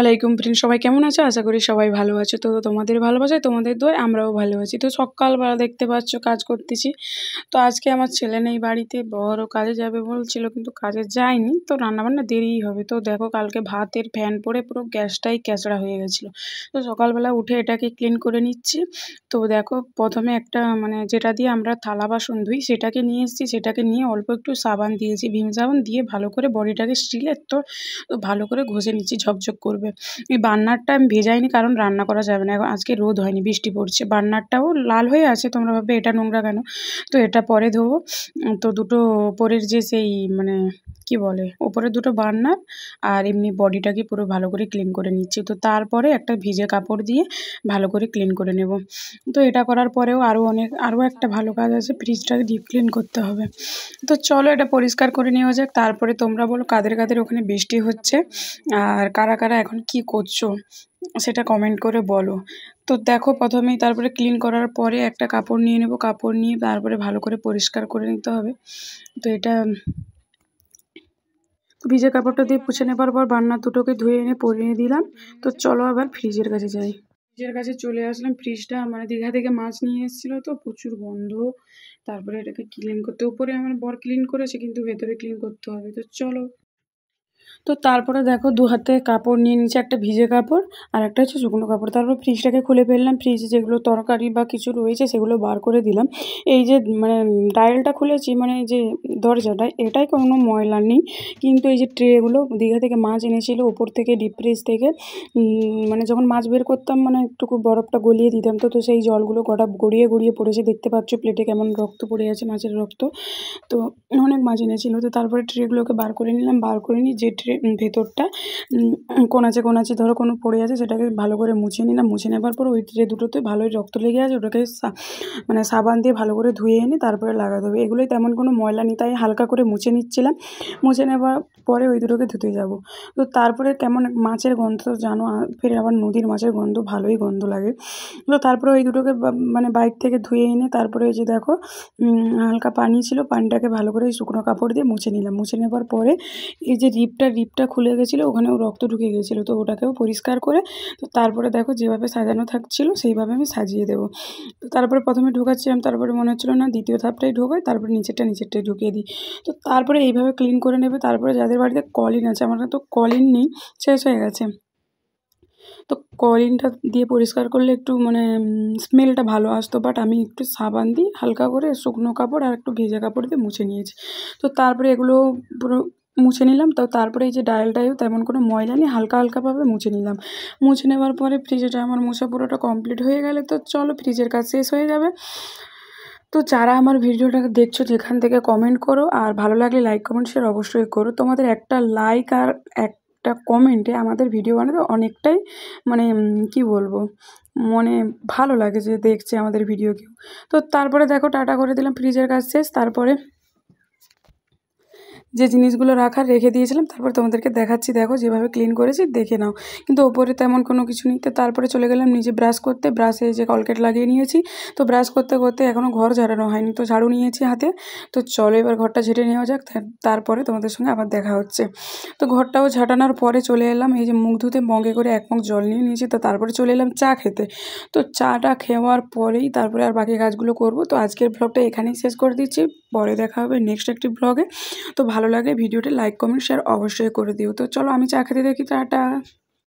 আলাইকুম প্রিন্স সবাই কেমন আছো আশা করি সবাই ভালো আছো তো তোমাদের ভালোবাসায় তোমাদের দোয় আমরাও ভালো আছি তো সকালবেলা দেখতে পাচ্ছ কাজ করতেছি তো আজকে আমার ছেলে নেই বাড়িতে বড় কাজে যাবে বলছিল কিন্তু কাজে যায়নি তো রান্নাবান্না দেরিই হবে তো দেখো কালকে ভাতের ফ্যান পরে পুরো গ্যাসটাই ক্যাচড়া হয়ে গেছিলো তো সকালবেলা উঠে এটাকে ক্লিন করে নিচ্ছি তো দেখো প্রথমে একটা মানে যেটা দিয়ে আমরা থালা বাসন ধুই সেটাকে নিয়ে এসেছি সেটাকে নিয়ে অল্প একটু সাবান দিয়েছি ভীম সাবান দিয়ে ভালো করে বডিটাকে স্টিলের তো ভালো করে ঘষে নিচ্ছি ঝকঝক করবে হবে এই বান্নারটা আমি ভেজাইনি কারণ রান্না করা যাবে না এখন আজকে রোদ হয়নি বৃষ্টি পড়ছে বান্নারটাও লাল হয়ে আছে তোমরা ভাববে এটা নোংরা কেন তো এটা পরে ধোবো তো দুটো ওপরের যে সেই মানে কি বলে ওপরে দুটো বার্নার আর এমনি বডিটাকে পুরো ভালো করে ক্লিন করে নিচ্ছি তো তারপরে একটা ভিজে কাপড় দিয়ে ভালো করে ক্লিন করে নেব তো এটা করার পরেও আরও অনেক আরও একটা ভালো কাজ আছে ফ্রিজটাকে ডিপ ক্লিন করতে হবে তো চলো এটা পরিষ্কার করে নেওয়া যাক তারপরে তোমরা বলো কাদের কাদের ওখানে বৃষ্টি হচ্ছে আর কারা কারা এখন কি করছো সেটা কমেন্ট করে বলো তো দেখো প্রথমেই তারপরে ক্লিন করার পরে একটা কাপড় নিয়ে নেব কাপড় নিয়ে তারপরে ভালো করে পরিষ্কার করে নিতে হবে তো এটা ভিজে কাপড়টা দিয়ে পুছে নেবার পর বান্না দুটোকে ধুয়ে এনে পরিয়ে দিলাম তো চলো আবার ফ্রিজের কাছে যাই ফ্রিজের কাছে চলে আসলাম ফ্রিজটা মানে দীঘা থেকে মাছ নিয়ে এসেছিলো তো প্রচুর গন্ধ তারপরে এটাকে ক্লিন করতে উপরে আমার বর ক্লিন করেছে কিন্তু ভেতরে ক্লিন করতে হবে তো চলো তো তারপরে দেখো দু হাতে কাপড় নিয়ে নিচে একটা ভিজে কাপড় আর একটা হচ্ছে শুকনো কাপড় তারপর ফ্রিজটাকে খুলে ফেললাম ফ্রিজে যেগুলো তরকারি বা কিছু রয়েছে সেগুলো বার করে দিলাম এই যে মানে ডায়েলটা খুলেছি মানে যে দরজাটা এটাই কোনো ময়লা নেই কিন্তু এই যে ট্রেগুলো দীঘা থেকে মাছ এনেছিল ওপর থেকে ডিপ ফ্রিজ থেকে মানে যখন মাছ বের করতাম মানে একটু বরফটা গলিয়ে দিতাম তো তো সেই জলগুলো গোটা গড়িয়ে গড়িয়ে পড়েছে দেখতে পাচ্ছ প্লেটে কেমন রক্ত পড়ে আছে মাছের রক্ত তো অনেক মাছ এনেছিল তো তারপরে ট্রেগুলোকে বার করে নিলাম বার করে নিই যে ট্রে ভেতরটা কোনাচে কোনাচে ধরো কোনো পড়ে আছে সেটাকে ভালো করে মুছে নিলাম মুছে নেবার পর ওই ট্রে দুটোতে ভালোই রক্ত লেগে আছে ওটাকে মানে সাবান দিয়ে ভালো করে ধুয়ে এনে তারপরে লাগাতে হবে এগুলোই তেমন কোনো ময়লা নেই তাই হালকা করে মুছে নিচ্ছিলাম মুছে নেবার পরে ওই দুটোকে ধুতে যাব তো তারপরে কেমন মাছের গন্ধ তো জানো ফের আবার নদীর মাছের গন্ধ ভালোই গন্ধ লাগে তো তারপরে ওই দুটোকে মানে বাইক থেকে ধুয়ে এনে তারপরে যে দেখো হালকা পানি ছিল পানিটাকে ভালো করে শুকনো কাপড় দিয়ে মুছে নিলাম মুছে নেবার পরে এই যে রিপটা রিপ জিপটা খুলে গেছিলো ওখানেও রক্ত ঢুকে গেছিলো তো ওটাকেও পরিষ্কার করে তো তারপরে দেখো যেভাবে সাজানো থাকছিলো সেইভাবে আমি সাজিয়ে দেবো তো তারপরে প্রথমে ঢোকাচ্ছিলাম তারপরে মনে হচ্ছিলো না দ্বিতীয় ধাপটাই ঢোকাই তারপরে নিচেরটা নিচেরটাই ঢুকিয়ে দিই তো তারপরে এইভাবে ক্লিন করে নেবে তারপরে যাদের বাড়িতে কলিন আছে আমার তো কলিন নেই শেষ হয়ে গেছে তো কলিনটা দিয়ে পরিষ্কার করলে একটু মানে স্মেলটা ভালো আসতো বাট আমি একটু সাবান দিই হালকা করে শুকনো কাপড় আর একটু ভেজা কাপড় দিয়ে মুছে নিয়েছি তো তারপরে এগুলো পুরো মুছে নিলাম তো তারপরে এই যে ডায়ালটাও তেমন কোনো ময়লা নেই হালকা হালকাভাবে মুছে নিলাম মুছে নেওয়ার পরে ফ্রিজেটা আমার মোছা পুরোটা কমপ্লিট হয়ে গেলে তো চলো ফ্রিজের কাজ শেষ হয়ে যাবে তো যারা আমার ভিডিওটা দেখছো যেখান থেকে কমেন্ট করো আর ভালো লাগলে লাইক কমেন্ট শেয়ার অবশ্যই করো তোমাদের একটা লাইক আর একটা কমেন্টে আমাদের ভিডিও বানাতে অনেকটাই মানে কি বলবো মনে ভালো লাগে যে দেখছে আমাদের ভিডিও কেউ তো তারপরে দেখো টাটা করে দিলাম ফ্রিজের কাজ শেষ তারপরে যে জিনিসগুলো রাখার রেখে দিয়েছিলাম তারপর তোমাদেরকে দেখাচ্ছি দেখো যেভাবে ক্লিন করেছি দেখে নাও কিন্তু ওপরে তেমন কোনো কিছু নেই তো তারপরে চলে গেলাম নিজে ব্রাশ করতে ব্রাশে যে কলকেট লাগিয়ে নিয়েছি তো ব্রাশ করতে করতে এখনও ঘর ঝাড়ানো হয়নি তো ঝাড়ু নিয়েছি হাতে তো চলো এবার ঘরটা ঝেঁটে নেওয়া যাক তারপরে তোমাদের সঙ্গে আবার দেখা হচ্ছে তো ঘরটাও ঝাঁটানোর পরে চলে এলাম এই যে মুখ ধুতে মগে করে এক মুখ জল নিয়ে নিয়েছি তো তারপরে চলে এলাম চা খেতে তো চাটা খেওয়ার পরেই তারপরে আর বাকি কাজগুলো করব তো আজকের ব্লগটা এখানেই শেষ করে দিচ্ছি পরে দেখা হবে নেক্সট একটি ব্লগে তো ভালো ভালো লাগে ভিডিওটা লাইক কমেন্ট শেয়ার অবশ্যই করে দিও তো চলো আমি চা খেতে দেখি টাটা